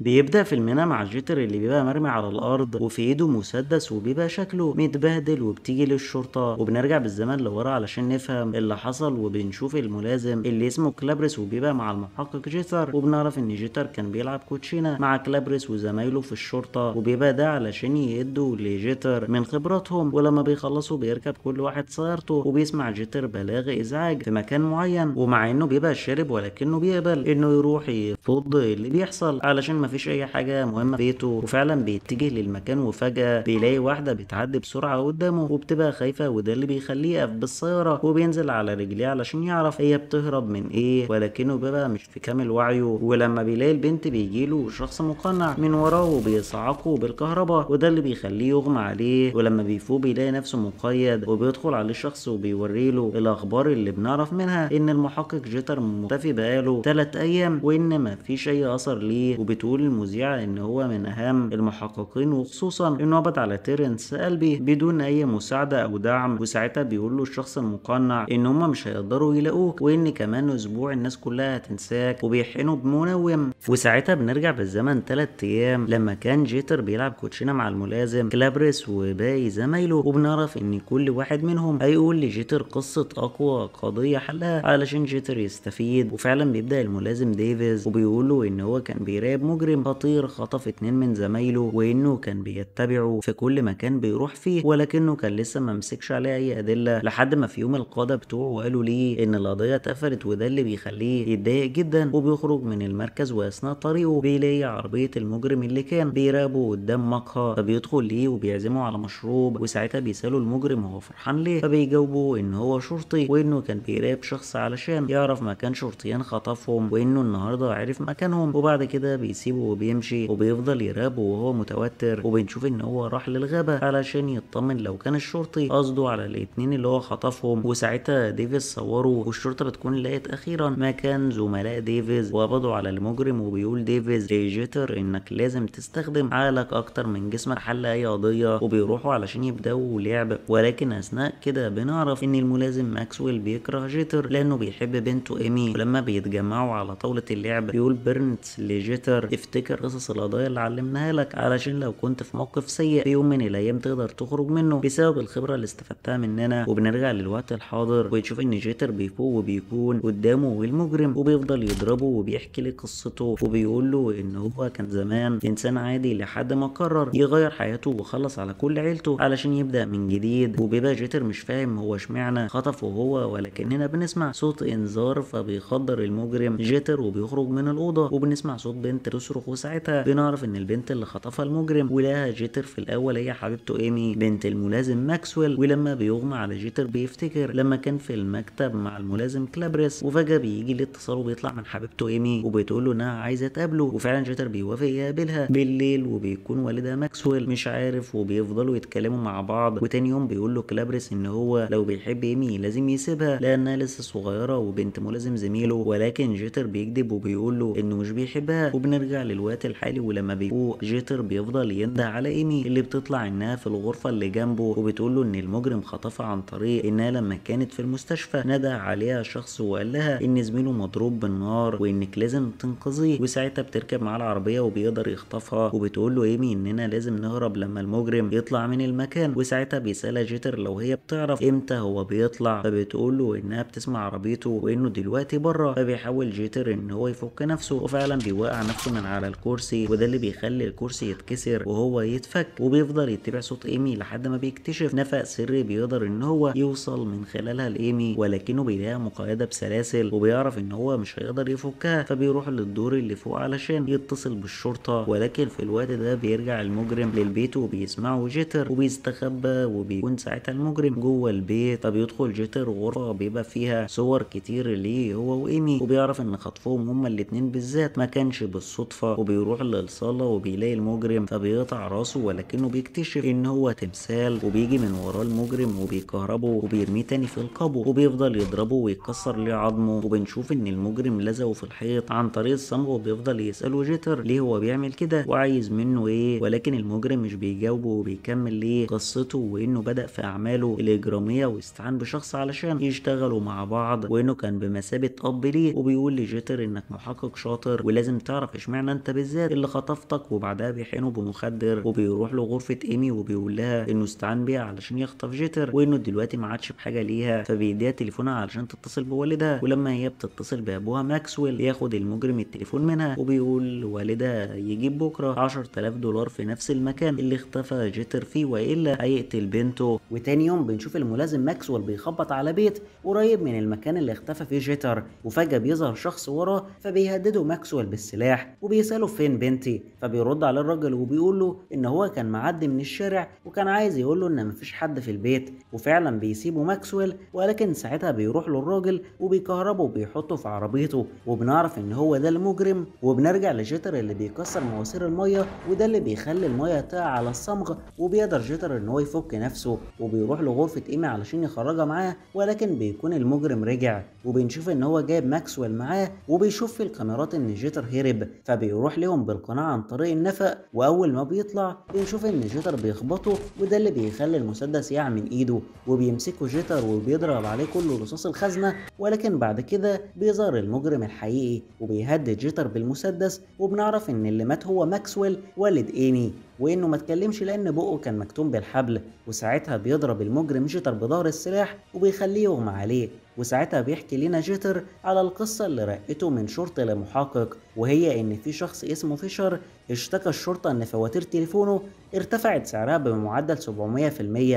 بيبدأ في فيلمنا مع الجيتر اللي بيبقى مرمي على الأرض وفي إيده مسدس وبيبقى شكله متبهدل وبتيجي للشرطة وبنرجع بالزمن لورا علشان نفهم اللي حصل وبنشوف الملازم اللي اسمه كلابريس وبيبقى مع المحقق جيتر وبنعرف إن جيتر كان بيلعب كوتشينة مع كلابريس وزمايله في الشرطة وبيبقى ده علشان يهدوا لجيتر من خبراتهم ولما بيخلصوا بيركب كل واحد سيارته وبيسمع جيتر بلاغ إزعاج في مكان معين ومع إنه بيبقى شارب ولكنه بيقبل إنه يروح يفض اللي بيحصل علشان مفيش اي حاجه مهمه بيته وفعلا بيتجه للمكان وفجاه بيلاقي واحده بتعدي بسرعه قدامه وبتبقى خايفه وده اللي بيخليه يقف بالسياره وبينزل على رجليه علشان يعرف هي بتهرب من ايه ولكنه بيبقى مش في كامل وعيه ولما بيلاقي البنت بيجي له شخص مقنع من وراه وبيصعقه بالكهرباء وده اللي بيخليه يغمى عليه ولما بيفوق بيلاقي نفسه مقيد وبيدخل عليه شخص وبيوريله الاخبار اللي بنعرف منها ان المحقق جيتر مختفي بقاله 3 ايام وان مفيش اي اثر ليه وبتقول بيقول المذيع ان هو من اهم المحققين وخصوصا انه قبض على تيرنس قلبي بدون اي مساعده او دعم وساعتها بيقول له الشخص المقنع ان هم مش هيقدروا يلاقوك وان كمان اسبوع الناس كلها هتنساك وبيحقنوا بمنوم وساعتها بنرجع بالزمن 3 ايام لما كان جيتر بيلعب كوتشينه مع الملازم كلابريس وباقي زمايله وبنعرف ان كل واحد منهم هيقول لجيتر قصه اقوى قضيه حلها علشان جيتر يستفيد وفعلا بيبدا الملازم ديفيز وبيقول له ان هو كان بيراقب موجة مجرم خطير خطف اتنين من زمايله وانه كان بيتبعه في كل مكان بيروح فيه ولكنه كان لسه ما مسكش عليه اي ادله لحد ما في يوم القاده بتوعه قالوا ليه ان القضيه اتقفلت وده اللي بيخليه يتضايق جدا وبيخرج من المركز واثناء طريقه بيلاقي عربيه المجرم اللي كان بيراقبه قدام مقهى فبيدخل ليه وبيعزمه على مشروب وساعتها بيساله المجرم هو فرحان ليه فبيجاوبه ان هو شرطي وانه كان بيراقب شخص علشان يعرف مكان شرطيان خطفهم وانه النهارده عرف مكانهم وبعد كده بيسيب بيسيبه وبيمشي وبيفضل يراقبه وهو متوتر وبنشوف ان هو راح للغابه علشان يطمن لو كان الشرطي قصده على الاتنين اللي هو خطفهم وساعتها ديفيز صوره والشرطه بتكون لقيت اخيرا مكان زملاء ديفيز وقبضوا على المجرم وبيقول ديفيز لجيتر انك لازم تستخدم عقلك اكتر من جسمك حل اي قضيه وبيروحوا علشان يبداوا لعب ولكن اثناء كده بنعرف ان الملازم ماكسويل بيكره جيتر لانه بيحب بنته ايمي ولما بيتجمعوا على طاوله اللعب بيقول بيرنت لجيتر if تفتكر قصص القضايا اللي علمناها لك علشان لو كنت في موقف سيء في يوم من الايام تقدر تخرج منه بسبب الخبره اللي استفدتها مننا وبنرجع للوقت الحاضر وتشوف ان جيتر بيفوق وبيكون قدامه المجرم وبيفضل يضربه وبيحكي لي قصته وبيقول له ان هو كان زمان انسان عادي لحد ما قرر يغير حياته وخلص على كل عيلته علشان يبدا من جديد وبيبقى جيتر مش فاهم هو اشمعنى خطفه هو ولكننا بنسمع صوت انذار فبيخدر المجرم جيتر وبيخرج من الاوضه وبنسمع صوت بنت بيصرخ وساعتها بنعرف ان البنت اللي خطفها المجرم ولها جيتر في الاول هي حبيبته ايمي بنت الملازم ماكسويل ولما بيغمى على جيتر بيفتكر لما كان في المكتب مع الملازم كلابريس وفجاه بيجي الاتصال وبيطلع من حبيبته ايمي وبتقول له انها عايزه تقابله وفعلا جيتر بيوافق يقابلها بالليل وبيكون والدها ماكسويل مش عارف وبيفضلوا يتكلموا مع بعض وتاني يوم بيقول له كلابريس ان هو لو بيحب ايمي لازم يسيبها لانها لسه صغيره وبنت ملازم زميله ولكن جيتر بيكذب وبيقول له انه مش بيحبها وبنرجع للوقت الحالي ولما بيقوه جيتر بيفضل ينده على ايمي اللي بتطلع انها في الغرفه اللي جنبه وبتقول له ان المجرم خطفها عن طريق انها لما كانت في المستشفى نادى عليها شخص وقال لها ان زميله مضروب بالنار وانك لازم تنقذيه وساعتها بتركب معاه العربيه وبيقدر يخطفها وبتقول له ايمي اننا لازم نهرب لما المجرم يطلع من المكان وساعتها بيسالها جيتر لو هي بتعرف امتى هو بيطلع فبتقول له انها بتسمع عربيته وانه دلوقتي بره فبيحاول جيتر ان هو يفك نفسه وفعلا بيوقع نفسه من على الكرسي وده اللي بيخلي الكرسي يتكسر وهو يتفك وبيفضل يتبع صوت ايمي لحد ما بيكتشف نفق سري بيقدر ان هو يوصل من خلالها لايمي ولكنه بيلاقيها مقيده بسلاسل وبيعرف ان هو مش هيقدر يفكها فبيروح للدور اللي فوق علشان يتصل بالشرطه ولكن في الوقت ده بيرجع المجرم للبيت وبيسمعه جيتر وبيستخبى وبيكون ساعتها المجرم جوه البيت فبيدخل جيتر غرفه بيبقى فيها صور كتير ليه هو وايمي وبيعرف ان خطفهم هما الاتنين بالذات ما كانش بالصدفه بالصدفة وبيروح للصالة وبيلاقي المجرم فبيقطع راسه ولكنه بيكتشف ان هو تمثال وبيجي من وراه المجرم وبيكهربه وبيرميه تاني في القبو وبيفضل يضربه ويكسر ليه عظمه وبنشوف ان المجرم لزقه في الحيط عن طريق الصمغ وبيفضل يسأله جيتر ليه هو بيعمل كده وعايز منه ايه ولكن المجرم مش بيجاوبه وبيكمل ليه قصته وانه بدأ في اعماله الاجرامية واستعان بشخص علشان يشتغلوا مع بعض وانه كان بمثابة اب ليه وبيقول لجيتر انك محقق شاطر ولازم تعرف اشمعنى اشمعنى انت بالذات اللي خطفتك وبعدها بيحقنه بمخدر وبيروح له غرفه ايمي وبيقول لها انه استعان بيها علشان يخطف جيتر وانه دلوقتي ما عادش بحاجه ليها فبيديها تليفونها علشان تتصل بوالدها ولما هي بتتصل بابوها ماكسويل ياخد المجرم التليفون منها وبيقول والدها يجيب بكره 10000 دولار في نفس المكان اللي اختفى جيتر فيه والا هيقتل بنته وتاني يوم بنشوف الملازم ماكسويل بيخبط على بيت قريب من المكان اللي اختفى فيه جيتر وفجاه بيظهر شخص وراه فبيهدده ماكسويل بالسلاح وبي وبيسأله فين بنتي فبيرد على الراجل وبيقول له ان هو كان معدي من الشارع وكان عايز يقول له ان مفيش حد في البيت وفعلا بيسيبه ماكسويل ولكن ساعتها بيروح له الراجل وبيكهربه وبيحطه في عربيته وبنعرف ان هو ده المجرم وبنرجع لجيتر اللي بيكسر مواسير الميه وده اللي بيخلي الميه تقع على الصمغ وبيقدر جيتر ان هو يفك نفسه وبيروح لغرفه ايمي علشان يخرجها معاه ولكن بيكون المجرم رجع وبنشوف ان هو جايب ماكسويل معاه وبيشوف في الكاميرات ان جيتر هرب فبي بيروح لهم بالقناع عن طريق النفق واول ما بيطلع بنشوف ان جيتر بيخبطه وده اللي بيخلي المسدس يقع من ايده وبيمسكه جيتر وبيضرب عليه كل رصاص الخزنه ولكن بعد كده بيظهر المجرم الحقيقي وبيهدد جيتر بالمسدس وبنعرف ان اللي مات هو ماكسويل والد ايمي وانه ما اتكلمش لان بقه كان مكتوم بالحبل وساعتها بيضرب المجرم جيتر بظهر السلاح وبيخليه يغمى عليه وساعتها بيحكي لنا جيتر على القصة اللي رقته من شرطي لمحقق وهي ان في شخص اسمه فيشر اشتكى الشرطة ان فواتير تليفونه ارتفعت سعرها بمعدل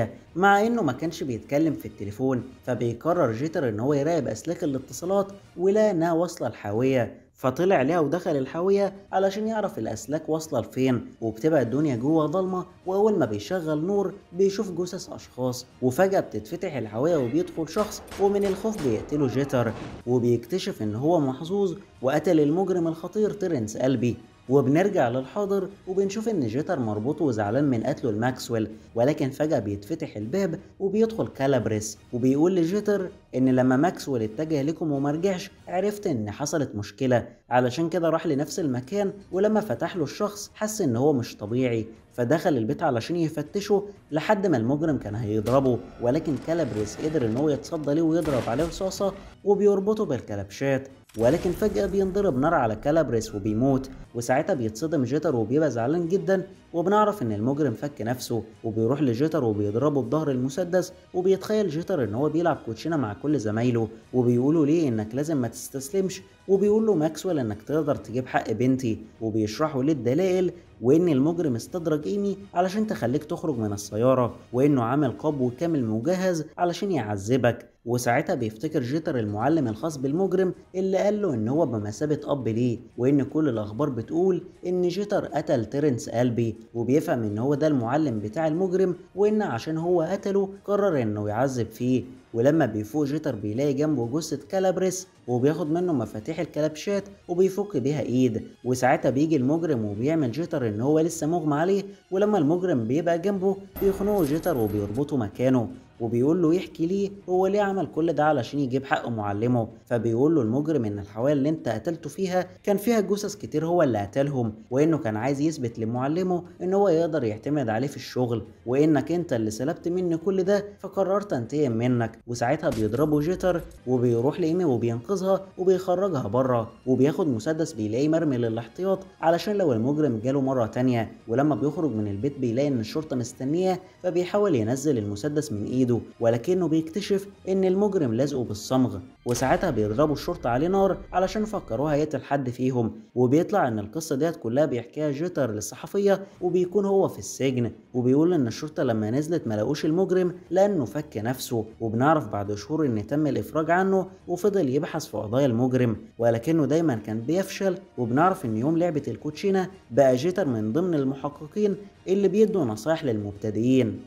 700% مع انه ما كانش بيتكلم في التليفون فبيقرر جيتر ان هو يراقب اسلاك الاتصالات ولا انها واصلة الحاوية فطلع لها ودخل الحاوية علشان يعرف الأسلاك واصلة لفين وبتبقى الدنيا جوه ضلمة وأول ما بيشغل نور بيشوف جثث أشخاص وفجأة بتتفتح الحاوية وبيدخل شخص ومن الخوف بيقتله جيتر وبيكتشف إن هو محظوظ وقتل المجرم الخطير ترنس قلبي وبنرجع للحاضر وبنشوف ان جيتر مربوط وزعلان من قتله لماكسويل ولكن فجأة بيتفتح الباب وبيدخل كالابريس وبيقول لجيتر ان لما ماكسويل اتجه لكم ومرجعش عرفت ان حصلت مشكلة علشان كده راح لنفس المكان ولما فتح له الشخص حس ان هو مش طبيعي فدخل البيت علشان يفتشه لحد ما المجرم كان هيضربه ولكن كالابريس قدر ان هو يتصدى ليه ويضرب عليه رصاصة وبيربطه بالكلبشات ولكن فجأة بينضرب نار على كالابريس وبيموت وساعتها بيتصدم جيتر وبيبقى زعلان جدا وبنعرف ان المجرم فك نفسه وبيروح لجيتر وبيضربه بظهر المسدس وبيتخيل جيتر ان هو بيلعب كوتشينه مع كل زمايله وبيقولوا ليه انك لازم ما تستسلمش وبيقول له ماكسويل انك تقدر تجيب حق بنتي وبيشرحوا ليه الدلائل وان المجرم استدرج ايمي علشان تخليك تخرج من السياره وانه عامل قبو كامل مجهز علشان يعذبك وساعتها بيفتكر جيتر المعلم الخاص بالمجرم اللي قال له ان هو بمثابه اب ليه وان كل الاخبار بتقول ان جيتر قتل تيرنس قلبي وبيفهم ان هو ده المعلم بتاع المجرم وان عشان هو قتله قرر انه يعذب فيه ولما بيفوق جيتر بيلاقي جنبه جثة كالابريس وبياخد منه مفاتيح الكلبشات وبيفك بيها ايد وساعتها بيجي المجرم وبيعمل جيتر ان هو لسه مغمى عليه ولما المجرم بيبقى جنبه بيخنقه جيتر وبيربطه مكانه وبيقول له يحكي ليه هو ليه عمل كل ده علشان يجيب حق معلمه فبيقول له المجرم ان الحوالي اللي انت قتلته فيها كان فيها جثث كتير هو اللي قتلهم وانه كان عايز يثبت لمعلمه ان هو يقدر يعتمد عليه في الشغل وانك انت اللي سلبت مني كل ده فقررت انتقم منك وساعتها بيضربه جيتر وبيروح لايمي وبينقذها وبيخرجها بره وبياخد مسدس بيلاقيه مرمي للاحتياط علشان لو المجرم جاله مره تانية ولما بيخرج من البيت بيلاقي ان الشرطه مستنيه فبيحاول ينزل المسدس من ايده ايده ولكنه بيكتشف ان المجرم لازقه بالصمغ وساعتها بيضربوا الشرطة عليه نار علشان فكروا هيقتل حد فيهم وبيطلع ان القصة ديت كلها بيحكيها جيتر للصحفية وبيكون هو في السجن وبيقول ان الشرطة لما نزلت ما لقوش المجرم لانه فك نفسه وبنعرف بعد شهور ان تم الافراج عنه وفضل يبحث في قضايا المجرم ولكنه دايما كان بيفشل وبنعرف ان يوم لعبة الكوتشينة بقى جيتر من ضمن المحققين اللي بيدوا نصايح للمبتدئين